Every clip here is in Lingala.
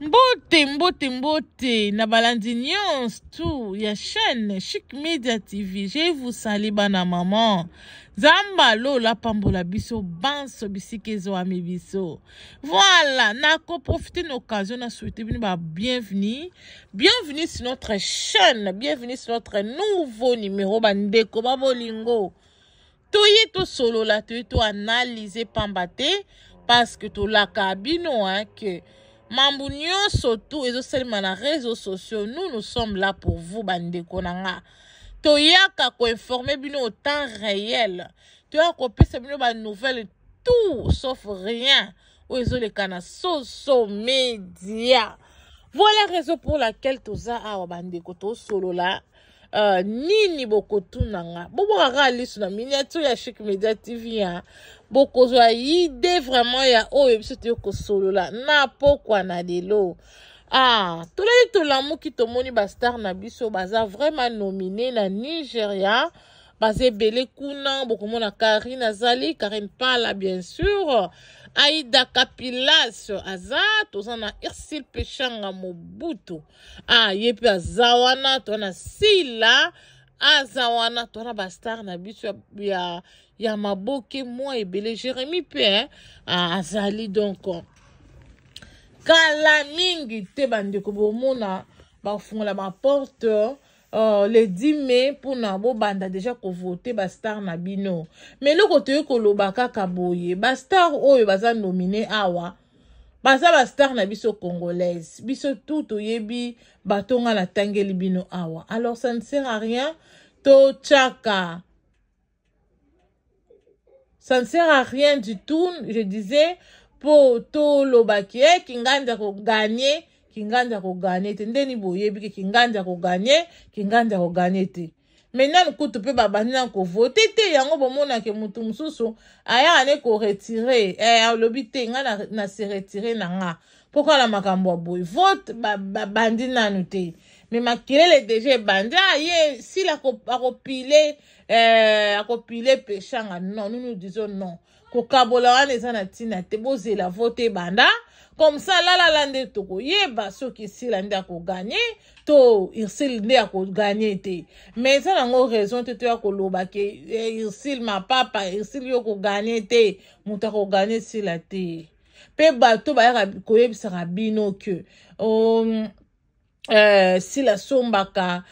mbote mbote mbote na tout, tu ya chaîne chic media tv je vous sali bana zambalo, la pambola pambola, biso banso zo amibiso, biso voilà nako, profite n'occasion, na souhaite bienvenue, bienvenue, bienvenue sur notre chaîne bienvenue sur notre nouveau numéro bandeko ba solo la, la yé toi analyser pambate, parce que l'a kabino, hein, que mambo surtout tu Ezo les réseaux sociaux nous nous sommes là pour vous bandeko To yaka ko informer bino au temps réel toyaka se bino nouvelle tout sauf rien le kana so so media. voilà raison pour laquelle toza awa solo là ni euh, nini Boko nga bobwaka a sur na miniature ya chic media tv ya hein. bokozwa ide vraiment ya oyo oh, biso solo la na pokwa na lelo ah to qui tomoni bastar na biso baza vraiment nominé na nigeria baza Belekuna, kuna mona Karina azali karine pala bien sûr aida kapilas aza toza na ursile peshanga mobutu ah, ye mpe aza wana toza na sila aza wana toza na bastar na biso ya, ya, ya maboke mwa ebele jérémi mpe eh? ah, azali donc kala mingi te bandeko bomona bafungola baporte uh, le 10 mai mpona bobanda deja kovote bastar na bino me eloko toyei koloba kaka boye bastar oyo baza nomine awa baza bastar na biso congolaise biso tu toyebi batonga natangeli bino awa alors ça ne sert à rien totyaka ça ne sert à rien du tout je disais mpo tolobaki eki ngai nza koganye kinganja koganye te ndeni boyebi ke kinganja koganye kinganja koganye te me nanu kutu mpe babandi nanu kovote te yango bomonake motu mosusu aya ane koretire eh, alobi te ngai na, na se retire na nga mpo kala makambo ya boye vote babandi ba, nanu te me makelele deja ebandi ah, a ye sila akopile eh, akopile peshanga non nous nous disons non kokabola wana eza na ntina te bozela vote ebanda komsa lalala nde tokoyeba soki sila nde akoganye to irsil nde akoganye te me eza nango raison te toya koloba ke irsil eh, mapapa irsil yo koganye te moto akoganye sila te mpe bato bayaka koyebisaka bino ke um, eh, sila sombaka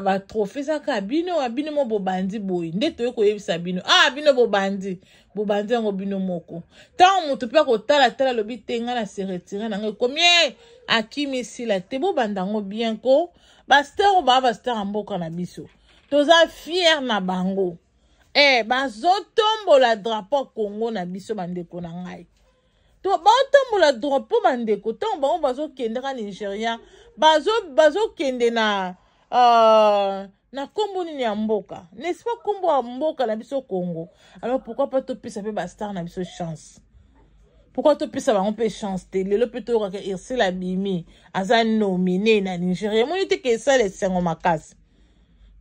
batrohe kaka bino a bino mo bobandi boye nde toyei koyebisa bino a ah, bino bobandi bobandi yango bino moko ntango motu mpe akotala tala alobi te ngai na se retire nango ekomi e akimisila te bobandango bienko baster oyo baa baster ya mboka na biso toza fiere na bango e eh, bazotombola drapeau congo na biso bandeko na ngai to baotambola droit mpo bandeko ntango bango bazokendaka nigeria bazokende na uh, na nkombo nini ya mboka nest pas nkombo ya mboka na biso congo alors pourkui mpa topesa mpe bastar na biso chance pourkui topesa bango mpe chance te lelo mpe toyokaka ersel abimi aza nomine na nigeria emoni te ke esala esengo makasi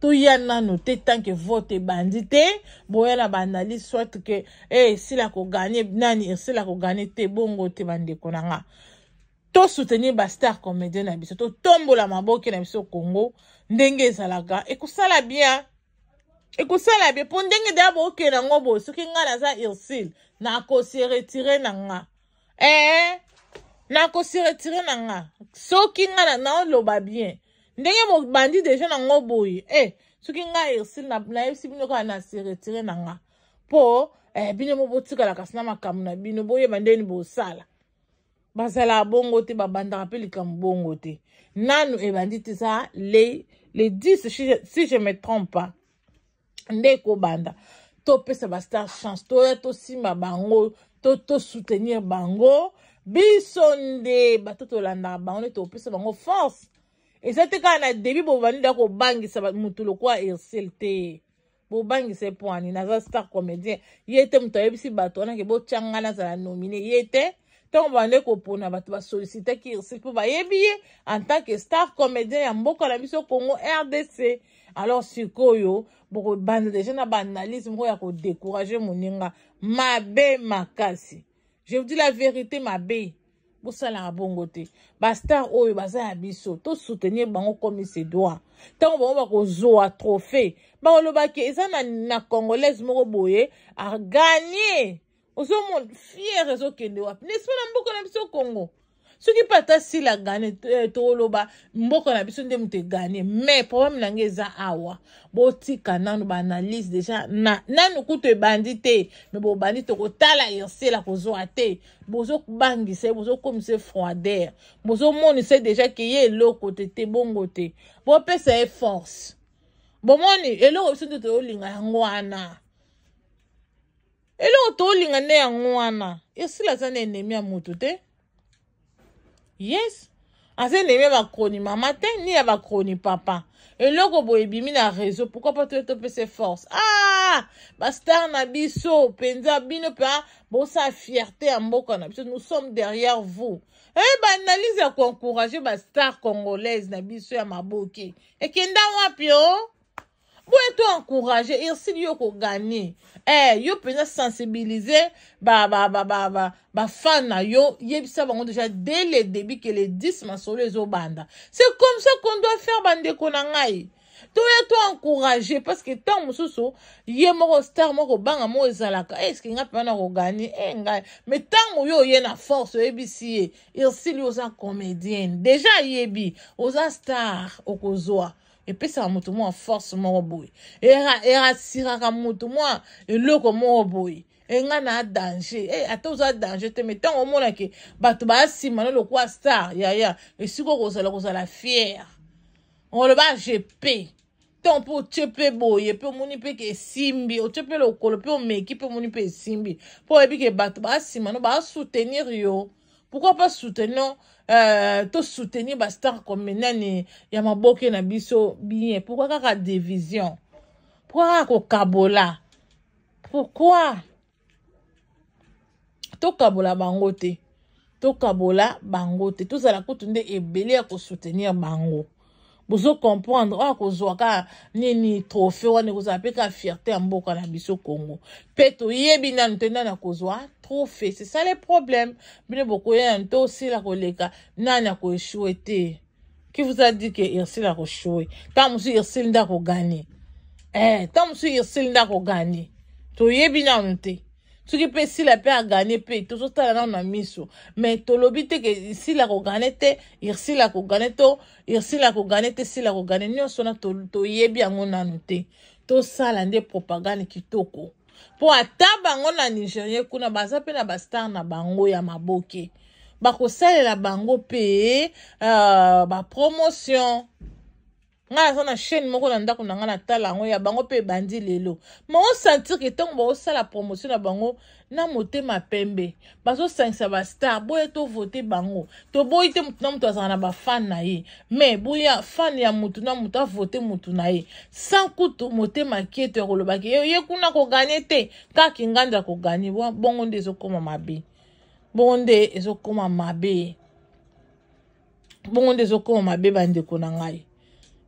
toya nano te tanke vote ebandi te boya na baanalyse soit ke e eh, esila koganye nani esila koganye te bongo te bandeko na nga tosoutenir bastar comédien na biso totombola maboke na biso congo ndenge ezalaka ekosala bien ekosala bien mpo ndenge deya bookende yango boye soki ngai naza irsil nakosi retire na nga ee eh, nakosi retire na nga soki ngai naoloba bien ndenge mobandi deja nango boye e eh, soki ngai ersil nayebisi bino kaka na se retire na nga mpo eh, bino mo botikala kasi na makambo na bino boyeba ndeni bosala bazala bongo te babandaka mpe likambo bongo te nanu ebandi te eza le, le 10 si je me trompe pas nde ekobanda topesa bastar chance toya tosimba bango tosoutenir to bango biso nde bato tolandaka bango nde topesa bango force eza te kaka na debi bobandida kobangisa motu lokwa ersel te bobangisa epwani naza star comédien ye te moto ayebisi bato wanake botyanga nazala nomine ye te ntango bande kopona bato basolisitaki ersel mpo bayebi ye en tant que star comédien ya mboka na biso congo rdc alors sikoyo bokobanda deja na baanalyse moko ya kodécourage moninga mabe makasi je vous dis la vérité mabe bosalaka bongo te bastar oyo baza ya biso tosoutenir bango komi se droit ntango bango bakozwa trohe bakolobaki eza na, na congolaise moko boye aganie ozomona fiere ezokende wapi nespa na mboka na biso congo soki mpe ata sila gane eh, toloba mboka na biso nde moto egane mais problème nange eza awa botika nanu baanalyse déjà na nanu kutu ebandi te mais bobandi tokotala ersela kozwa te bozobangisa ye bozokomisa ye froidere bozomonisa ye déjà ke ye eloko te te bongo te bopesa ye force bomoni eloko biso nde toyolinga yango wana eloko toolinga nde yango wana esila aza na enemi ya motu te yes aza ndenge bakoni mama te ni ya bakoni papa eloko boye ebimi na réseau pourkui mpo toye topesa force ah bastar na biso mpenza bino mpa ah, bosala fierté ya mboka na biso nous sommes derrière vous eh baanalyse ya koencourage bastar congolaise na biso ya maboke ekenda wapi o oh? être encouragé, encourage irsine yo gagner. eh, yo mpenza sensibiliser, bafan ba, ba, ba, ba, ba fana yo yebisa va déjà dès le début ke le 10 les banda c'est comme ça qu'on doit faire bande konangai. ngai toya to encourage parce que tant ntango mosusu est moko star moko obanga mo ezalaka eske ngai mpenza na kogani e ngai mai ntango oyo yo na force s'il y a un comédienne déjà aux stars, star okozwa epesaka moto mwa force moko boye erasiraka moto mwa eloko moko boye enga na danger e ata oza danger te mai ntango omonake bato baasima na lokwa star yaya esika okozala kozala fiere oloba gp ntango mpe otie mpe boye mpe omoni mpe ke esimbi otie mpe lokolo mpe omeki mpe omoni mpe esimbi mpo oyebi ke bato baasima no baasoutenir yo pourkui mpe soutenir uh, tosoutenir bastar kome nani ya maboke na biso bien pourkui kaka division pourkui kaka kokabola pourkui tokabola bango te tokabola bango te tozala kutu nde ebele ya kosoutenir bango bozocomprendre oyo akozwa ka nini trohe wana ekozala mpe ka fierté ya mboka na biso congo mpe toyebi nano te nani akozwa ah, trohe se ça le problème bino bokoya nano te osila koleka nani akoeshue te qui vous a dit que irsile akoshue ntango mosu irsile nde akogane ntango eh, mosu irsile nde akogane toyebi nano te soki mpe esila mpe agane mpe tozotala nano na miso me tolobi te ke esila kogane te esila kogane to esila kogane te esila kogane nyonso na toyebi yango nano te tosala nde propagande kitoko mpo ata bango na nigerie kuna baza mpe na bastar na bango ya maboke bakosalela bango mpe uh, bapromotion ngai aza na chaîne moko na ndako na ngai natala yango ya bango mpe ebandi lelo ma osentir ke ntango baosala promotion na bango na motema pembe bazosangisa bastar boya tovote bango toboyi te motu na moto azalaka na bafane na ye me boya fane ya motu na moto avote motu na ye sans kutu motema kieto ya kolobaki ye kuna koganye te kaki ngandu ya koganye bongo nde ezokoma mabe bongo nde ezokoma mabe bongo nde ezokoma mabe bandeko na ngai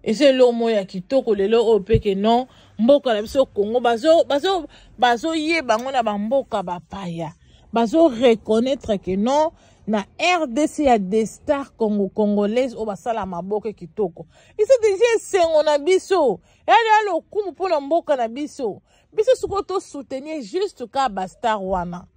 eza eloko moko ya kitoko lelo oyo mpe ke non mboka na biso congo bazoyeba yango na bamboka bapaya bazoreconnaitre ke non na rdc ya destar congo congolaise oyo basala maboke kitoko eza deja esengo na biso eyali ya lokumu mpona mboka na biso biso sikoyo tosoutenir juste ka bastar wana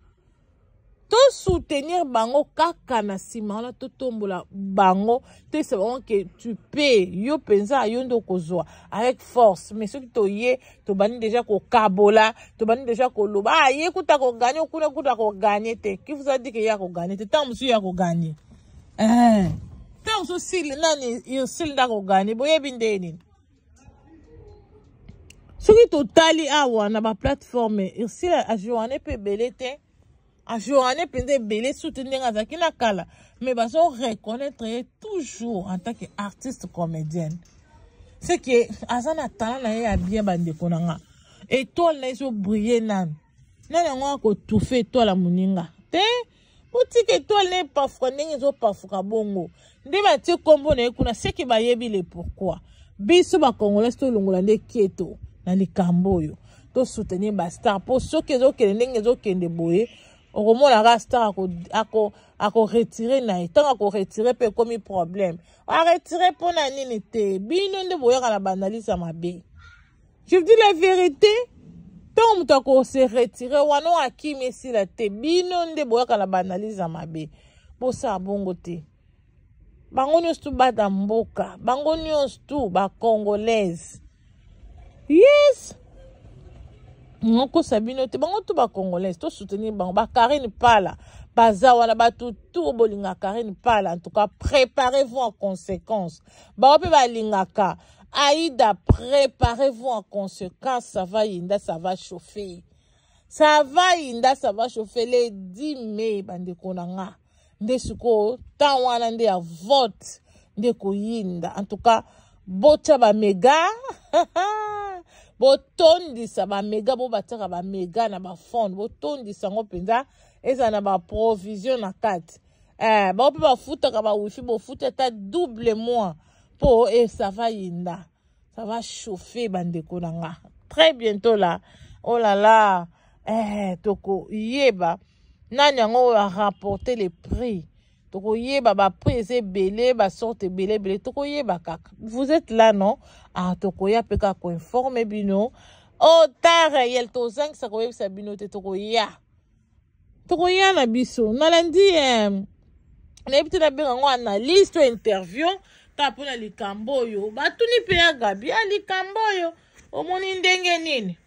tosoutenir bango kaka na nsima wana totombola bango toyebisa bango ke tu pe yo mpenza yo nde okozwa avec force mais soki toye tobandi deja kokabola tobandi deja koloba a ah, ye kuta koganye okuna kuta koganye te kifusa dike ye akoganye te ntango mosusu ye akoganye ntango eh, mosusu sili nani yo sili nde akoganye boyebi nde nini soki totali awa na baplateforme esila ajoane mpe ebele te ajourane mpenza ebele surtout ndenge azalaki na kala mais bazoreconnaitre ye toujours en tant que artiste comédienne seke aza na talent na ye ya bien bandeko na nga etole na ye ezobrille nanu nani yango akotufe etole ya moninga te motika etole na epafuka ndenge ezopafuka bongo nde batie nkombo na ye kuna seki bayebi le pourkui biso bacongolais tolongola nde keto na likambo oyo tosoutenir bastar mpo soki ezokende ndenge ezokende boye okomonaka star akoretire na ye ntango akoretire mpe ekomi problème aretire mpona nini te bino nde boyoka na banalise ya mabe je vous dis la vérité ntango moto akose retire wana oyo akimi esila te bino nde boyoka na banalise ya mabe bosala bongo te bango nyonso tu bata mboka bango nyonso tu bacongolaise yes okosa bino te congolais, to bacongolaise tosoutenir baza tout au bolinga karine tout cas, préparez-vous en conséquence aïda préparez-vous en conséquence ça va inda ça va chauffer ça va inda ça va chauffer les 10 mai en tout En en tout botondisa bamega bo batiaka bamega na bafonde botondisa yango mpenza ezala na baprovision na kati eh, bao mpe bafutaka bawifi bofuta ata double mois mpo esava eh, yinda sava chauffe bandeko na nga très bientôt la olala oh eh, tokoyeba nani yango oyo arapporte le prix tokoyeba baprese ebele basorte ebele ebele tokoyeba kaka vous êtes là non ah tokoya mpe kaka koinforme bino o oh, ta reyel tozangisa koyebisa bino te tokoya tokoya na biso nalandi eh, nayebi te nabenga yango analyse to interview kaka mpona likambo oyo batuni mpe ya gabi ya likambo oyo omoni ndenge nini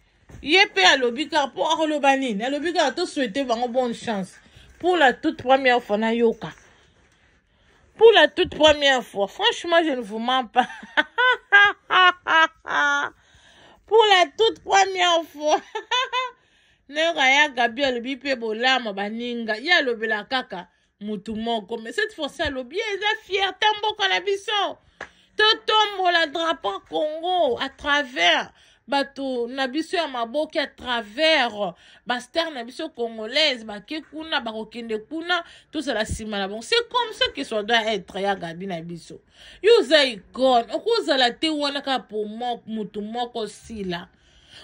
ye mpe alobi kaka mpo akoloba nini alobi kaka toswete bango bonne chance pour la toute première fois nayoka pour la toute première fois. Franchement, je ne vous mens pas. pour la toute première fois. Bah, le Gabriel le bolama baninga ye alobela kaka mais cette fois alobi eza fierté mboka pour vous. le drapeau congo à travers bato na biso ya maboke à travers bastar na biso congolaise bake kuna bakokende kuna tozala nsima na bango c'est comme ça que ça doit être ya gabi na biso yo oza ikone okozala te wana kaka po motu moko sila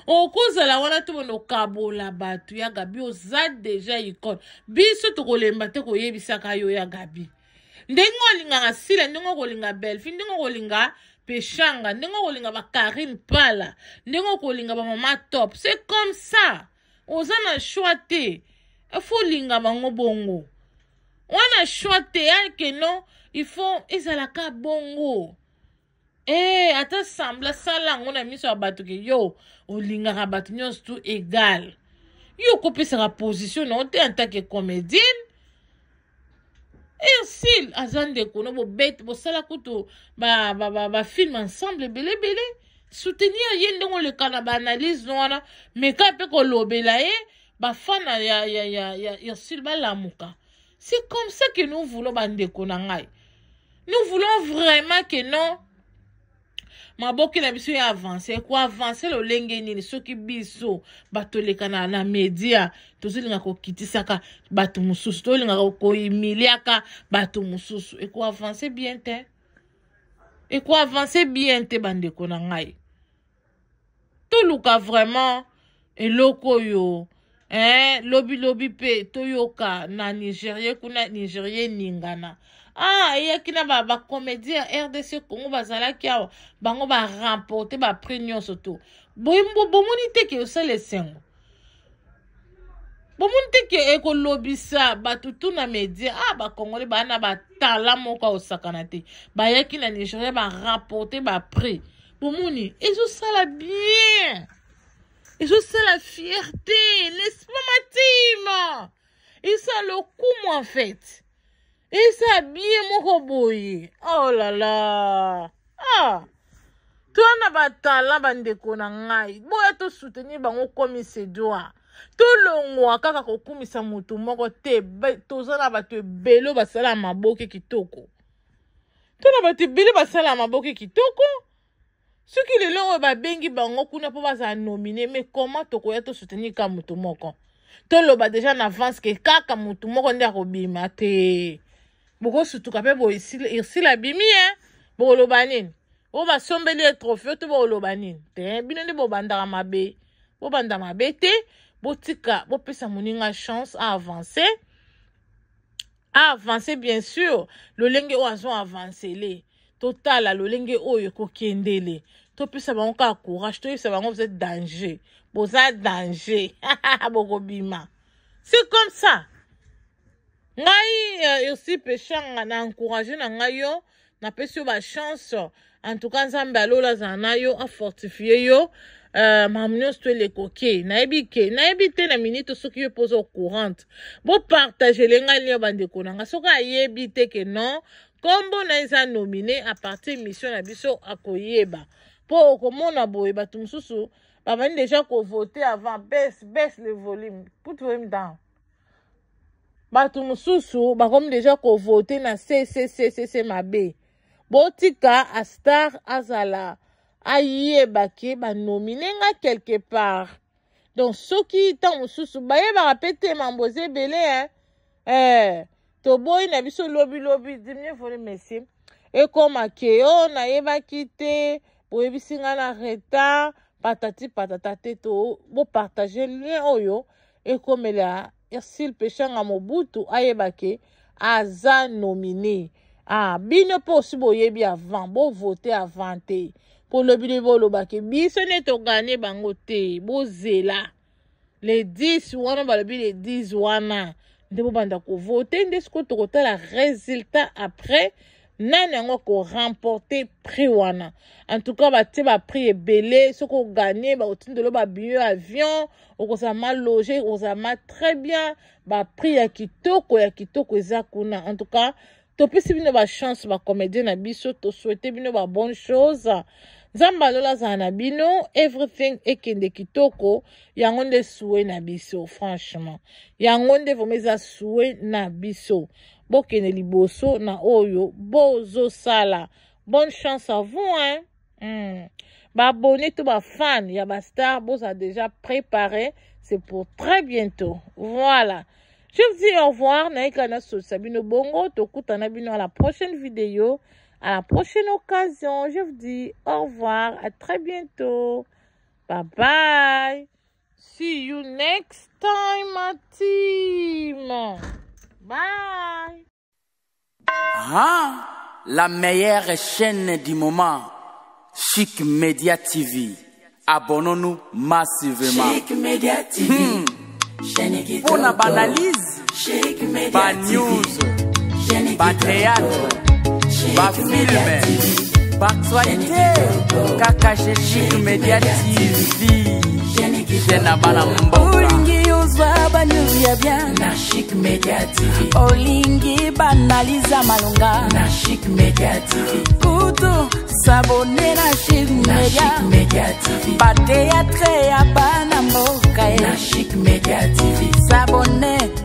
okozala wana tobanda okabola bato ya gabi oza deja ikone biso tokolemba te koyebisaka yo ya gabi ndenge olingaka sila ndenge okolinga belfi ndenge okolinga peshanga ndenge okolinga bakarine pala ndenge okolinga bamama top se comme ça oza na shwa te efo olinga bango bongo wana shwa te yakeno ifo ezalaka bongo e ata sambla sala yango na miso ya bato ke yo olingaka bato nyonso tu egal yo okopesaka position na yo te antake comédine hercile aza ndeko no bobete bosala kutu bafilme ensemble ebele ebele soutenir ye ndenge oleka na baanalyse wana meka mpe kolobela ye eh, bafana ya, ya, ya, ya, ya sile balamuka c'est comme ça que nous voulons bandeko na ngai nous voulons vraiment que non maboki na biso ya avance koavance lolenge nini soki biso batoleka na, na media tozolinga kokitisaka bato mosusu tolingaka kohumiliaka bato mosusu ekoavance bien te ekoavance bien te bandeko na ngai toluka vraiment eloko oyo eh, lobilobi mpe toyoka na nigerie kuna nigerie eningana ah eyaki na bacomédie ya rdc congo bazalaki awa bango baremporte baprix nyonso to bomoni teke osala esengo bomoni teke ekolobisa bato tu na média ah bacongolais baa na batala moko aosakana te bayaki na nigeria baremporte baprix bomoni ezosala bien ezosala fierté n'est-ce pas matima ezosala lokumu en fait isabiye moko boye olala oh ah. toza na batala bandeko na ngai boya tosoutenir bango komi sedoa tolongwa kaka kokumisa motu moko te toza na bato ebele basala maboke kitoko to na bato ebele basala maboke kitoko soki lelo oyo babengi bango kuna mpo bazala nomine mai koma tokoya tosoutenir ka motu moko toloba deja na avance ke kaka motu moko nde akobima te bokosutuka mpe boye esili abimi e bokoloba nini oyo basombeli ye trohe to bokoloba nini te bino nde bobandaka mabe bobanda mabe te botika bopesa moninga chance aavance aavance bien sûr lolenge oyo azoavancele totala lolenge oyo ekokendele topesa bango kaka courage toyebisa bango vous êtes danger boza danger bokobima c'est comme ça ngai osi euh, peshanga na encourage na ngai yo napesi yo bachance en tout cas nzambe alola azala na yo afortifie yo euh, makambo nyonso to elekoki nayebi ke nayebi te na minite soki yo mpo oza courante bopartagele ngai lio bandeko na nga soki ayebi te ke non nkombo na eza nomine apartir émission na biso akoyeba mpo okomona boye bato mosusu babandi deja kovote avant bes bes le volume put volume down bato mosusu bakomi deja kovote na cccc mabe botika astar azala ayeba ke banomine nga quelque part donc soki ntango mosusu bayebaka mpe te mambo eza ebele e eh, toboyi na biso lobilobi dimie vole mesi ekóma ke o nayebaki te boyebisi nga na retard patati patata te to bopartage lien oyo ekomela silpeshanga mobutu aza nominé, ah, bino a bien avant vote avant te kolobi nde bolobaki biso Les voter bango te zela. le 10 wana balobi le 10 wana nde bobanda kovote nde sikoyo voter résultat après nani yango koremporte prix wana en tout cas batie baprix ebele soki oganye bakotindelo babillot avion okozala ma loge okozala ma très bien baprix ya kitoko ya kitoko eza kuna en tout cas topesi bino bachance bacomédien na biso tosouete bino babonne chose nzambe alola azala na bino everything ekende kitoko yango nde sue na biso franchement yango nde vraimen eza sue na biso liboso na oyo sala. bonne chance à vous hein mm. tout to fan, ya vous a déjà préparé c'est pour très bientôt voilà je vous dis au revoir Na na dis Sabino bongo à la prochaine vidéo à la prochaine occasion je vous dis au revoir à très bientôt bye bye see you next time my team ah, la meilleure chaîne du moment, Chic Media TV. Abonnons-nous massivement. Chic Media TV. Hmm. On Pour la banalise, pas news, pas théâtre, pas film, pas soirée, kaka Chic Media TV. Chic Media TV bien na Chic Media TV olingi banaliza malonga na Chic Media TV kutu sabone à Chic Media Chic TV Chic Media TV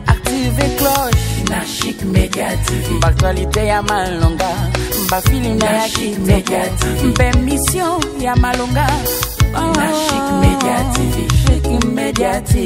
active cloche na Chic oh, Media TV à malonga malonga na Chic Media TV Chic Media TV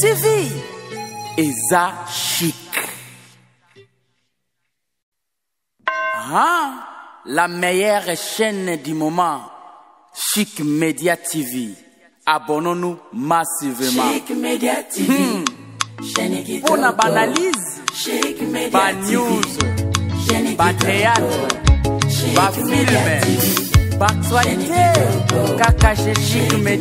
TV. ça Chic. Ah, la meilleure chaîne du moment. Chic Media TV. Abonnons-nous massivement. Chic Media TV. Hmm. Pour la banalise, pas news, pas théâtre, pas film, pas actualité, Chic Media